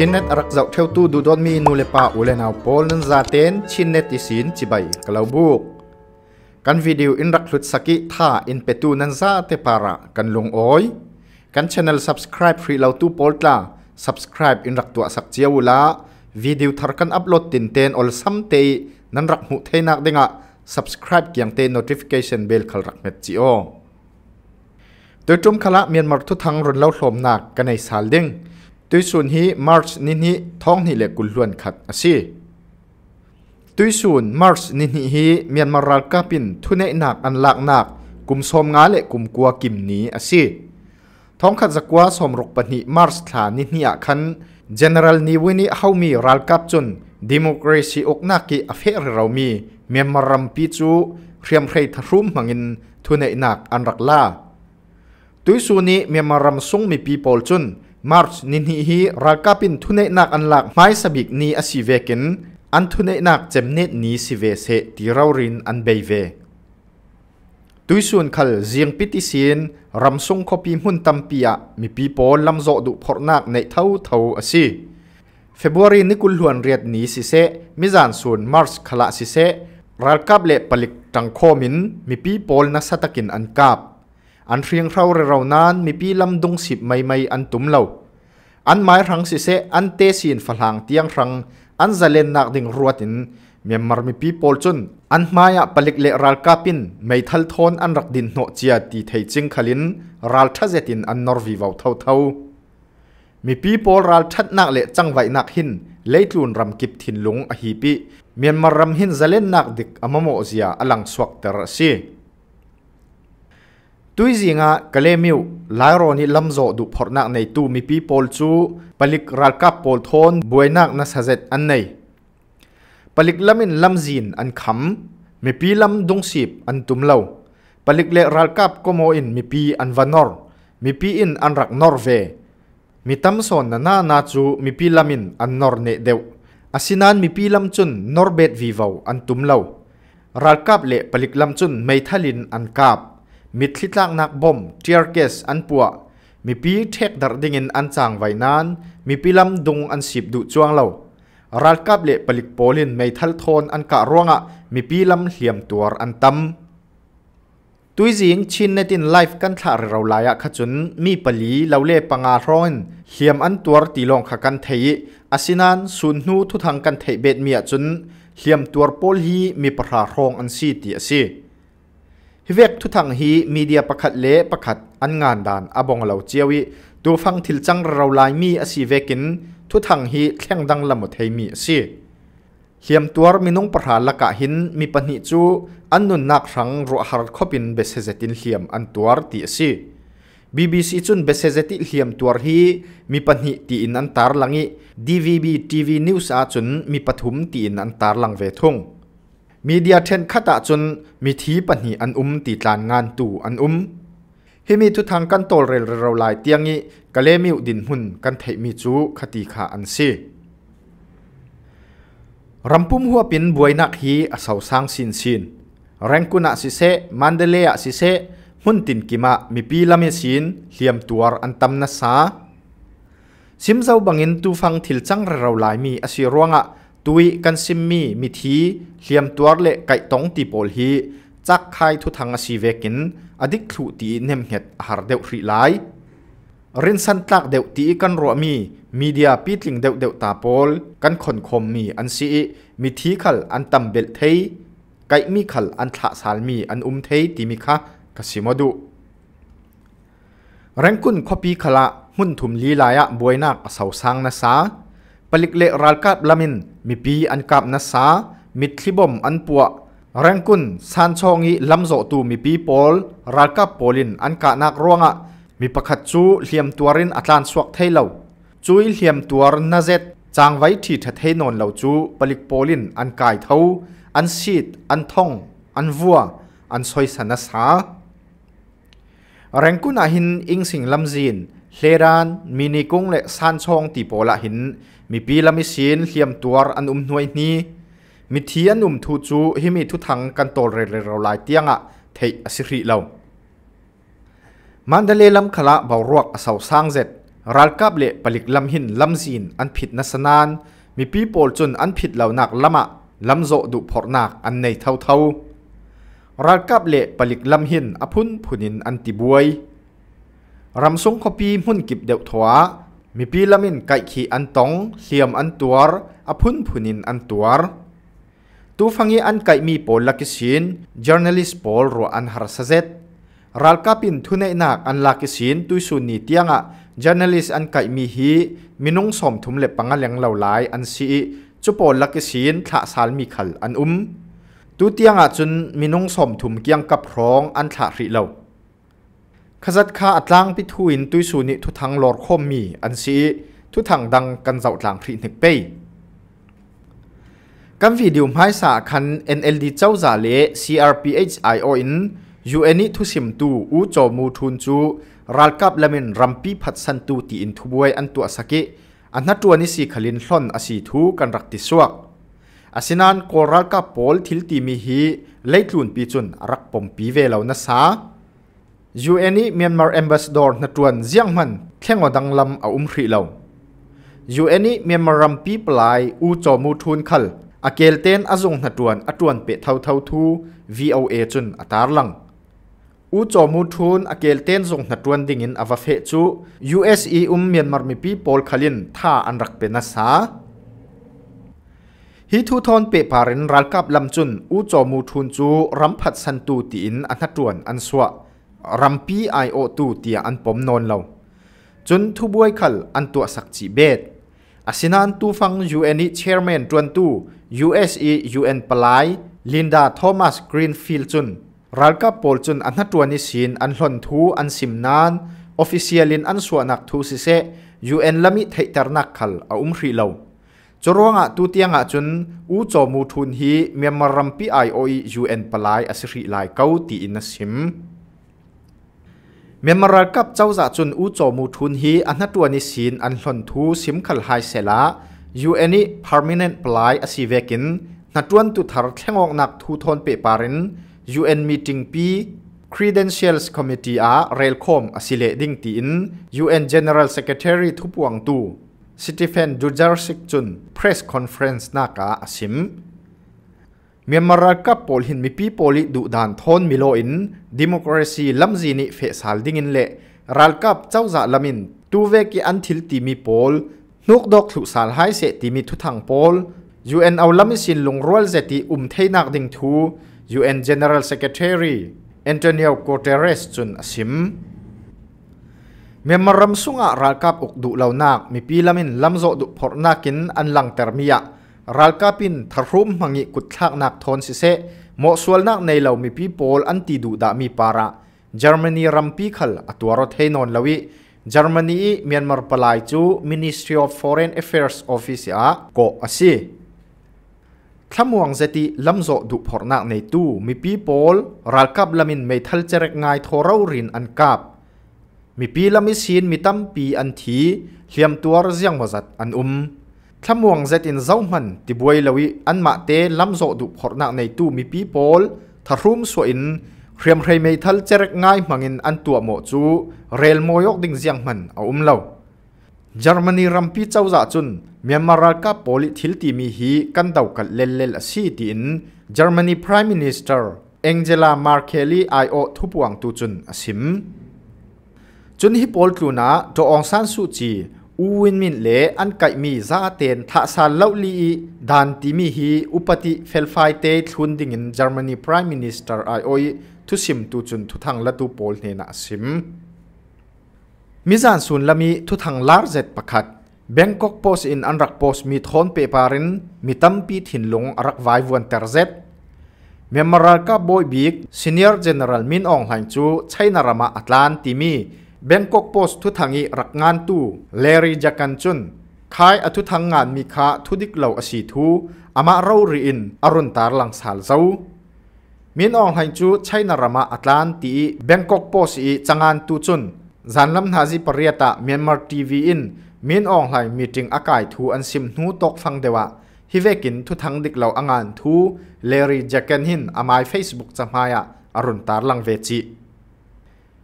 ชินเนตรักจ้กเทวตูดูดอนมีนูเลปาอุเลนเอาโพลนั้นซาเตนชินเนตอิสินจิบายกลาบุกกันวิดีโออินรักสลุดสกิท่าอินเปตูนั้นซาเตปาระกันลงโอยกันช anel subscribe ฟรีเราตู้อลตลา subscribe อินรักตัวสักเจียวละวิดีโอทาร์กันอัปโหลดตินเตนอลซัมเตนั้นรักหูเทนักเดงะ subscribe เกียงเตน notification bell ขลรักเมจิโอโดยจุ่มคละเมียนมาทุทังรนเล่าโสมหนักกันในสาลดิ้งตุยส่วนฮีมาร์ชนินฮีท้องนี่เล็กกุลล้วนขัดอาศีตุยส่วนมาร์ชนินฮีเมียนมารัลกาปินทุนเนหนักอันหลักหนักกุมสมงาเล็กกุมกัวกิมนี้อาศีท้องขัดจักว่าสมรกปนิมาร์ชฐานนินฮีคัน general นิวินีเขามีรัลกับจนดิโมคราซีอกนักกีอเฟรเรามีเมียนมารัมปีจูเรียมใครทรุมมังินทุนเนหนักอันรักลาตุยส่วนนี้เมียนมารัมซุงมีปีโปลจนมาร์ชนินฮีฮีรักกับินทุนเนนักอันหลักไม่สบิกนี้อสิเวกินอันทุนเนนักเจมเนตนี้สิเวเซติรารินอันเบยเวตุยส่วนขลเซียงพิติเซนรำทรงคอปีมุนตัมปิยะมีปีโปลลำโจดุพอร์นักในเท่าเท่าอาศิเฟบรุีนิกุลหวนเรียดนี้สิเซมิจานส่วนมาร์ชขละสิเซรักกับเล่ปลิกจังโคมินมีปีโปลนักสตักินอันกับ an riêng rau ra rau nan mi pi lam dung sip mai mai an tum lo an mai rang si se an te xin phal hang tiang rang an zalen nak ding ruatin myanmar mi pi pol chun an mai maya ah palik le ral kapin mai thal thon an rak din no chia ti thei ching khalin ral tha zetin an nor vi vau thau thau mi pi pol ral that nak le chang vai nak hin leitlun ram kip thin lung a hi pi myanmar ram hin zalen nak dik amamo zia alang swak ter si ตุยจิงะกเลมิวลายรอนิลำโจดุพอนักในตูมีปีโพลจูปลิกรักับโพลทอนบวยนักนัสเซตอันในปลิกลำมินลำจีนอันคำมีปีลำดงสีบอันตุมเลาปลิกเลรักกับกโมอินมีปีอันวานอร์มีปีอินอันรักนอร์เวมีตั้มสอนนานานาจูมีปีลำมินอันนอร์เนเดวอสินานมีปีลำจุนนอร์เบดวีวาวอันตุมเลารักับเลปลิกลำจุนไม่ทลินอันกาบมิทลิตลักนักบอมเทียร์เกสอันปัวมีปีเทคดัดดิ่งินอันจางไว้นานมีปีลำดุงอันสิบดุจวงเห่ารัลกับเละปลิกโพลินไม่ทัลทอนอันกะร่วงอ่ะมีปีลำเหลี่ยมตัวอันตำตุยจิงชินในตินไลฟ์กันถ่าเราลายขจุนมีปลีเราเล่ปังอาร้อนเหลี่ยมอันตัวตีลงขกันเทยอาศินันสุนหูทุทางกันเทยเบ็ดเมียจุนเหลี่ยมตัวโพลีมีประหารองอันซีตีสิฮิเวกทุทังฮีมีเดียประคัดเละประคัดอันงานดานอบองเหล่าเจียวิดูฟังทิลจังเราลายมีอสีเวกินทุทังฮีแข่งดังละหมดให้มีสิเฮียมตัวมินุงประหารละกะหินมีปหิจูอันนุนนักรังรัวฮาร์ดคบินเบสเซตินเฮียมอันตัวตีสิีซีจุนเบสเซติเฮียมตัวฮีมีปหิตีอินอันตารลังอีีีดวบีทีวีนิวส์อาจุนมีปฐุมตีอินอันตารลังเวทุงมีเดียเทนขตะจนมีทีปนีอันอุ้มติดลานงานตู่อันอุ้มฮิมีทุทางกันโตเรลเรลลายเตียงนี้กะเลมิวดินหุ่นกันเทมีจูคติขาอันซีรำพุ่มหัวปินบวยนักฮีอาสาวสางสินสินแรงกุักสิเซมันเดเลียสิเซหุ่นตินกิมะมีปีละเมสินเลี่ยมตัวอันตำนัสาซิมเจ้าบังอินตูฟังทิลจังเราลายมีอาศิรวงะตุยกันซิมมีมิทีเลียมตัวเละไก่ตองตีโปลฮีจักไข่ทุทังสีเวกินอดิคลุตีเนมเห็ดหารเดวฟรีไลรินสันตักเดวตีกันรัวมีมีเดียปีติงเดวเดวตาโปลกันคนคมมีอันซีมิทีขลอันตัมเบลเทยไก่มีขลอันทะสารมีอันอุมเทยตีมิคะกสิมดุแรงกุนอปีขละหุ่นถุมลีลายะบวยนักเสาสังนะซาปลิกเลรัลกาบลามินมีปีอันกับนัสามิทลิบอมอันปัวเรงกุนซานชองีลำโจตูมีปีปอลรัลกาบปอลินอันกบนักร่วงะมีประคัจูเหลี่ยมตัวรินอัตลานสวกเทลูาจูยเหลี่ยมตัวรนาเซตจางไว้ที่ทะเทนนเหล่าจูปลิกปอลินอันกายเทาอันชีดอันทองอันวัวอันซอยสนัสาเรงกุนอาหินอิงสิงลำจีนเลรันมินิกุ้งและซานชองตีโปละหินมีปีละมิชินเลียมตัวอันอุมหน่วยนี้มีเทียนอุมทูจูห้มีทุทังกันโตเรเรลายเตียงอะเทอสิริเลามันเดเลลำขละเบารวกเสาสร้างเสร็จรัลกับเละปลิกลำหินลำซีนอันผิดนัสนานมีปีโปลจนอันผิดเหล่านักละมะลำโจดุพอนักอันในเท่าเท่ารัลกับเละปลิกลำหินอพุนผุนินอันติบวยรำสงคปีหุ่นกิบเดวถวามีปีละมินไก่ขีอันตองเสียมอันตัวอพุนผุนินอันตัว ตูฟังยีอันไก่มีปอลลักิสินจาร์เนล i s t โลรัวอันฮาร์ซเซตรัลกาปินทุนเอนักอันลักิสินตุยสุนีเตียงะจาร์เนล i s อันไก่มีฮีมินุงสมทุมเล็บปังเลียงเหล่าหลายอันซีจูปอลลักิสินทะสารมีขัลอันอุ้มตูเตียงะจุนมินุงสมทุมเกียงกับพร้องอันทะริเหล่าขจัดข้าอัตลังพิทูินตุยสูนิทุทังหลอดคมมี อันซีทุทังดังกันเจ้าหลังพรีนึกไปกันวิดีโอไม้สาคัน NLD เจ้าจ่าเล่ CRPHIO ินยูเอนิทุสิมตูอูโจมูทุนจูรัลกับเลมินรัมปีพัดสันตูตีอินทุบวยอันตัวสกิ อันนัตัวนิสีขลินหล่อนอสีทูกันรักติสวกอาศินันกกรัลกับโพลทิลตีมีฮีไลทุนปีจุนรักปมปีเวลาวนาสายูเอเมียนมาร์เอมบาสดอร์นัดวนเจียงมันแข่งอดังลำเอาอุ้มขีเหล่า UN เมียนมารัมปีปลายอูจอมูทูนคัลอาเกลเตนอาจงนัดวนอัดวนเปดเท่าเท่าทูวีอ o อจุนอัตารังอูจอมูทูนอาเกลเตนจงนัดวนดิ้งอินอาวาเฟจูยูเอสออีุ้มเมียนมาร์มีปีปอลคัลินท่าอันรักเป็นนัสหาฮิตูทอนเปดปารินรักกับลำจุนอูจอมูทูนจูรัมผัดสันตูตีนอันนัดวนอันสวะ rampi ai o tu tia an pom non lo chun thu buai khal an tu sak chi bet asina an tu fang UN chairman tuan tu USE UN palai Linda Thomas Greenfield chun ralka pol chun an hatuani sin an hlon thu an simnan officialin an suanak thu si se UN lami theitarnak khal a umhri lo chorwanga tu tianga chun u chomu thun hi memorandum pi ioi un palai asiri lai kau ti in sim เมียนมาร์กับเจ้าจ่าจุนอูโจมูทุนฮีอันนัตัวนิสินอันหลนทูสิมขัลไฮเซลายูเอนี่ permanent ปลายอสิเวกินนัดวนตุทาร์แทงอกนักทูทนเปปารินยูเอ็นมีติงปี Credentials Committee a Railcom asile ding tiin UN General Secretary Thupuang Tu Stephen Dujarric chun press conference naka asim เมียนมาร์กับโพลหินมีปีโพลิดูดานทนมิโลอินดิโมคราซีลำจีนิเฟสาลดิงินเละรัลกับเจ้าจ่าลัมินตูเวกิอันทิลตีมีโพลนุกดอกถุสารหายเสตีมีทุทังโพลยูเอ็นเอาลำสินลงรัวเจติอุมเทนักดิงทูยูเ UN g เ n เ r a เ s e c เ e อรีแอนโทนิโอ u t เตเรสจุนอสิมเมียนมารัมสุงะรัลกับอุกดุเหล่านักมีปีลามินลำโจดุพอร์นักินอันลังเตอร์มียะรัลกาปินทารุมมังิกุดทักนักทอนสิเซมอสวลนักในเหล่ามีพีโปลอันตีดูดามีปาระเยอรมนีรัมพีขลอตัวรถเฮนอนลวิเยอรมนีเมียนมาร์ปลายจู Ministry of Foreign Affairs Office อะโกอาศทั้งวงเจติลำโจดุพอนักในตู้มีพีโปลรัลกับลามินไม่ทัลเจรกง่ายทอรารินอันกับ มีพีลามิสินมีตั้มปีอันทีเลียมตัวเรียงมาจัดอันอุมทำวงเจตินเจ้ามันติบวยลวีอันมาเตลำโจดุขอนักในตู้มีปีโพลทารุมสวอินเรียมเรมทัลเจรกง่ายมังอินอันตัวหมอจูเรลโมยกดิ่งเสียงมันเอาอุ้มเล่าเยอรมนีรัมพีเจ้าจ่าจุนเมียนมารากับโพลิทิลตีมีฮีกันเดากันเล่นเล่นสีตีนเยอรมนีพรีมินิสเตอร์เองเจลามาร์เคลีไอโอทุบวังตูจุนอสิมจุนฮิปโอลตูนาโดองซานสุจีอูวินมินเลอันไก่มีซาเตนทาศาเล่าลีดานติมีฮี อุปติเฟลไฟเตทุนดิ่งเยอรมนีพรีมินิสเตอร์ไอโอยทุสิมตุจุนทุทังละตูโพลเนนาสิมมิจานซุนละมีทุทังลาร์เซตปะคัดแบงกอกโพสอินอันรักโพสมีทอนเปปาริน มีตัมปีถินลงรักไววันเตอร์เซตเมมราลกาบอยบิกซีเนียร์เจเนอเรลมินองหลังจูใช้นารามาอัตลลนติมีบงกอกโพสทุทังอีรักงานตู้เลรีจักันจุนคายอทุทังงานมีค่าทุดิกเหล่าอสีทูอามาเรารีอิน อรุณตาลังสาลเจ้ามินอองไฮจูใช้นารมาอัตแลนตีเบงกอกโพสอีจังงานตูจุนจันลำนาจิปรียตะเมียนมาร์ทีวีอินมินอองไฮมีจิงอากายทูอันซิมนูตกฟังเดวะฮิเวกินทุทังดิกเหล่าอังานทูเลรีจักันหินอามายเฟซบุ๊กจำมายะอรุณตาลังเวจี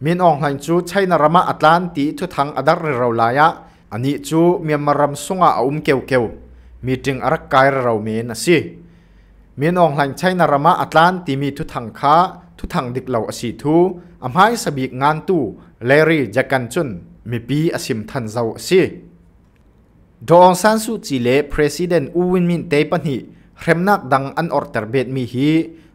มีองค์หลังจูใช้นรมาอัตลันตีทุทังอดักเรราลายะอันนี้จูมีมารำสงอาอุ้มเกวเกวมีจึงอรักกายเราเมนสิมีองค์หลังใช้นรมาอัตลันตีมีทุทังค้าทุทังดิกเหลอาสีทูอำให้สบีงานตู่เลรีจักกันจุนมีปีอาศิมทันเจ้าสิดองซันสุจิเล่ประธานาอูวินมินเตปันฮีเข้มนักดังอันออร์เตอร์เบดมีฮี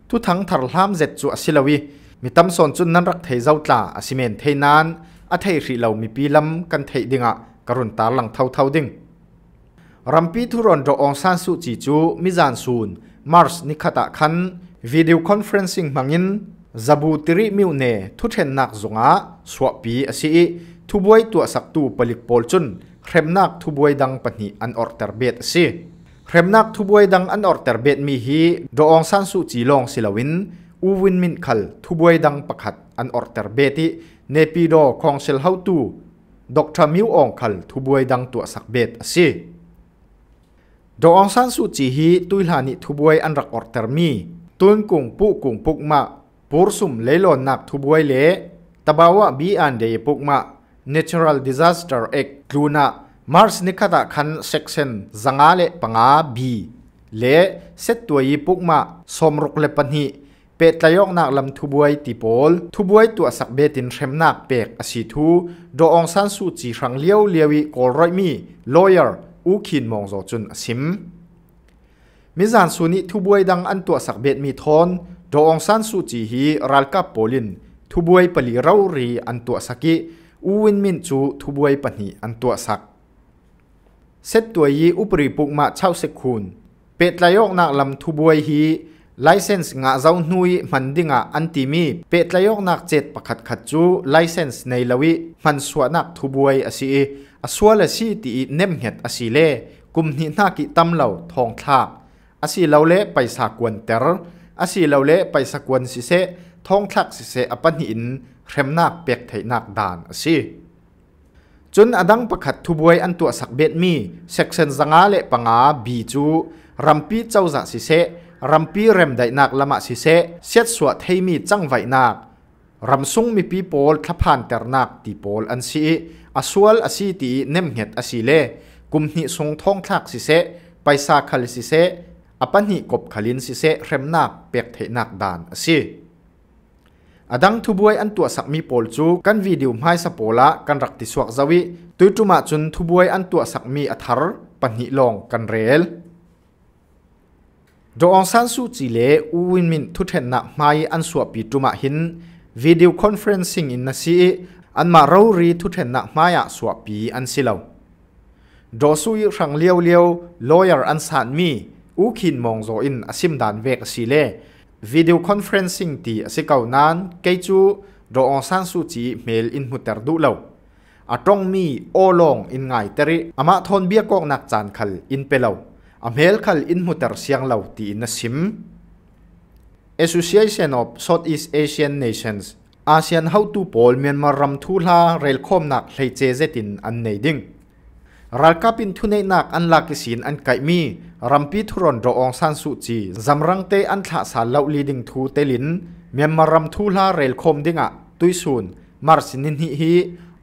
ทุทังทารลามเจ็ดจูอศิลวีมีตำส่วนจุนนั้นรักเทยเจ้าตาอาศิเมนเทยนานอาเทยรีเรามีปีลำกันเทยดิงะกรุณตาหลังเท่าเท่าดิ่งรำปีทุรนดองซานสุจิจู มิจานซูน มาร์ส นิคตะคันวิดีโอคอนเฟรนซิ่งมังอินจับูติริมิวเนทุเทนนักจงะ สวปีอาศิทุบวยตัวสักตูปลิกปอลจุนเครมนักทุบวยดังปนิอันออร์เตอร์เบตสิเครมนักทุบวยดังอันออร์เตอร์เบตมีฮีดองซานสุจีลองสิลาวินอูวินมินขัลทุบวยดังปักหัดอันออร์เตอร์เบติเนปิโดคองเซลเฮาตูดอกทรามิวองขัลทุบวยดังตัวสักเบตสิดอกองซันสุจีฮีตุยลานิทุบวยอันรักออร์เตอร์มีตุนกุงปุกุงปุกมาปูรสุมเลลอนนักทุบวยเลตบาวะบีอันเดยปุกมา Natural Disaster Act กลูนา Mars นิคตะคันเซ็กเซนจังอาเลปงอาบีเลเซตตัวยีปุกมาสมรุกเลปันฮีเป็ดลายกนักลำทุบวยติปอลทุบวยตัวสักเบตินเชมนักเป็กอสิทูดอองซันสูจีครังเลี้ยวเลียวีกอลรอยมีลอยเอร์อูคินมองจดจุนซสิมมิจานสุนิทุบวยดังอันตัวสักเบตมีทอนดอองซันสูจีฮีรัลกับโปลินทุบวยปลีเรารีอันตัวสักิอูวินมินจูทุบวยปนีอันตัวสักเซตตัวยีอุปริปุกมาเช่าเซคูนเป็ดลายกนักลำทุบวยฮี license nga zau hnui mandinga antimi petlayok nak chet pakhat khat chu license nei lawi man suwa nak thubuai asi aswala si ti nem het asi le kum ni na ki tam lo thong thak asi lo le paisa kwan ter asi lo le paisa kwan si se thong thak si se apani in hrem nak pek thei nak dan asi chun adang pakhat thubuai an tu sak bet mi section zanga le panga bi chu rampi chauza si se รำพีเรมได้นักละมาสิเซเสียดสวดให้มีจังไวนักรำซุงมีปีโปลทับผ่านเตอร์นักตีโปลอันซีอสวลอสีตีเนมเหตอสีเลกุมหิทรงทองทักสิเซไปซาคลสิเซอปันหิกบขลินสิเซเรมนักเปียกเทนักดานอสีอดังทุบวยอันตัวสักมีโปลจู กันวิดีโอไม่สปอละกันรักติสวกจวิตุยจุมาจุนทุบวยอันตัวสักมีอัทรปันหิลองกันเรล Doron Sanchuichee Le, วินหมिนทุทธินหนักมายย์อันสวบีตุหมาฮิ้น Video Conference-ing อินนสीอี้ Anmaa Rauri, ทุทธินหนักมายย์อ่ะสวบีอันสิลว Dor Suryakshank Liew Liew, Lawyer อันสานมี Ukin Mongzo Inn, อ सि มดาน Vek Sree Le Video c o n f e r e n c e िก่อนนาน Kachoo d o o n Sanchuichee Mail-In มุตตรดุลว Athong Mee Oolong In Ng a mel khal in mutar siang lo ti in sim Association of Southeast Asian Nations ASEAN how to pol Myanmar ram thu la rel khom nak hlei che zetin an nei ding ral kapin thu nei nak an la ki sin an kai mi rampi thuron ro ong san su chi zamrang te an thla sa lo li ding thu telin Myanmar ram thu la rel khom dinga tuisun marsin hi hi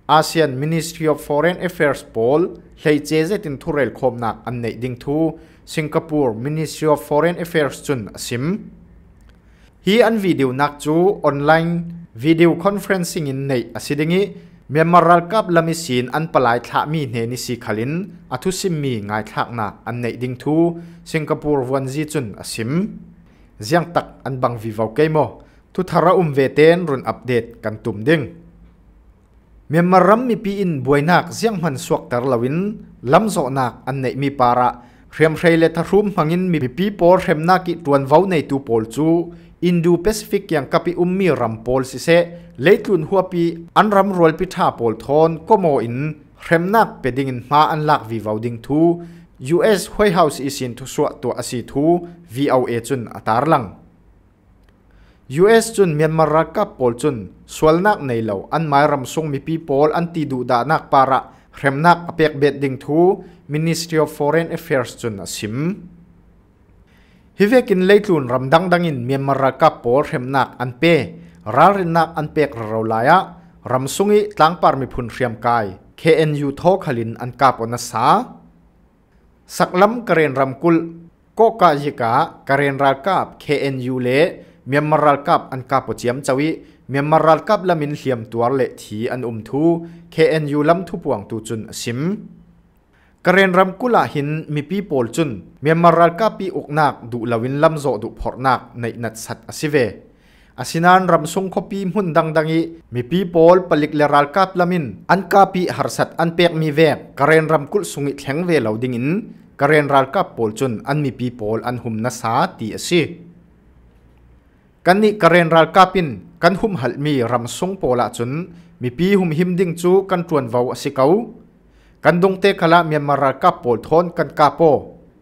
ASEAN Ministry of Foreign Affairs Paul lei cheje tin thurel khomnak an nei ding thu Singapore Ministry of Foreign Affairs chun sim hi an video nak chu online video conferencing in nei asidingi Memorial Cup lami sin an palai thla mi hne ni si khalin athu sim mi ngai thak na an nei ding thu Singapore wanji chun asim ziang tak an bang vi vau keimo thu thara um ve ten run update kan tum ding Myanmar ram mi pi in buainak ziang man suak tar lawin lam zo nak an nei mi para rem rei le tharum hangin mi pi por rem na ki tuan vau nei tu pol chu Indo Pacific yang kapi ummi ram pol si se leitlun huapi an ram rol pi tha pol thon komo in rem nak peding in ma an lak vi vau ding thu US White House isin thu suwa to asi thu VOA chun atar lang US จุนเมียนมารักกับปอลจุนสวลนักในเหล่าอันหมายรำทรงมีปีปอลอันตีดูดานักปาระเรมนักอเปกเบ็ดดิงทู Ministry of Foreign Affairs จุนอสิมฮิเวกินเลยทุนรำดังดังอินเมียนมารักกับปอลเรมนักอันเปรารินักอันเปกเราลายะรำทรงอิตลังปารมีพุนเรียมกาย KNU ทอขลินอันกาปนัสสาสักลำกระเรนรำกุลก็กายิกากระเรนรากาบ KNU เลเมียมารัลกับอันกาปเจียมจวิเมียมารัลกับละมินเหียมตัวเละทีอันอุมทู KNU ลำทุปวงตูจุนสิมกเรนรำกุลาหินมีปีโปลจุนเมียมารัลกับปีอกนักดุลาวินลำโจดุพอร์นักในนัดสัตอสิเวอาศินานรำสงคปีมุนดังดังอีมีปีโปลปลิกเลรัลกับละมิน อันกาปีหารสัตอันเปียกมีเวกกเรนรำกุลสุงิแข็งเวลาดิงินกเรนรัลกับโปลจุนอันมีปีโปลอันหุมนาสาตีอสิกันนี่การเรนรัลกาปินกันหุมหัลมีรำสงโปละจุนมีปีหุมหิมดิงจูกันตรวนวาวสิเกากันดงเตคละเมียนมาราลกาโปลทอนกันกาโป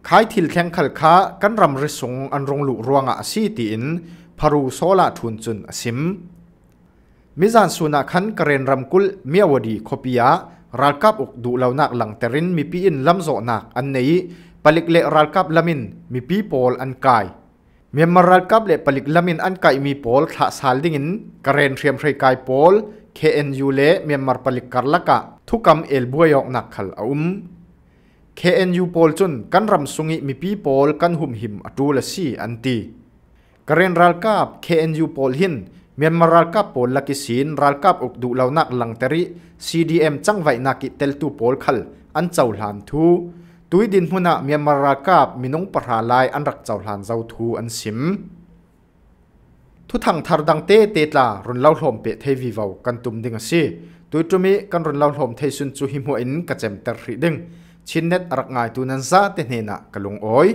ขายทิลแข่งขัลคากันรำริสงอันรงลุรวงอาซีตีนพารูโซละทุนจุนสิมมิจานสุนักขันกเรนรำกุลเมียวดีคปิยารัลกาบอกดูเหล่านักหลังเตรินมีปีอินลำโซนักอันนี้ปลิกเลรัลกาบลามินมีปีโปลอันกายเมียนมารัลกับเลปลิกลามินอันไกมีพอลท่าสาลดิ่งินกเรนเทียมไรกายพอล KNU เลเมียนมาปลิกกัลละกะทุกคำเอลบวยออกนักขลอุม KNU พอลจุนกันรำสุงิมีพีพอลกันหุมหิมอตูละซีอันตีกเรนรัลกับ KNU พอลหินเมียนมารัลกับโพลลักิสินรัลกับอุกดูเหล่านักลังเตริ CDM จังไวนักกิเตลตูพอลขลอันเจ้าหลานทูตุยดินหุนะเมียมารากาบมินงปราลายอันรักเจ้าหลานเจ้าทูอันชิมทุทังทารดังเตเตตลารุนเล่าหลมเปะเทวีเวากันตุมดิงสิตุยจุมิกันรุนเล่าหลมเทสุนจูหิมหวอินกัจเจมตรริดึงชินเนตรักงายตูนันซาเตเนนะกะลงอ้อย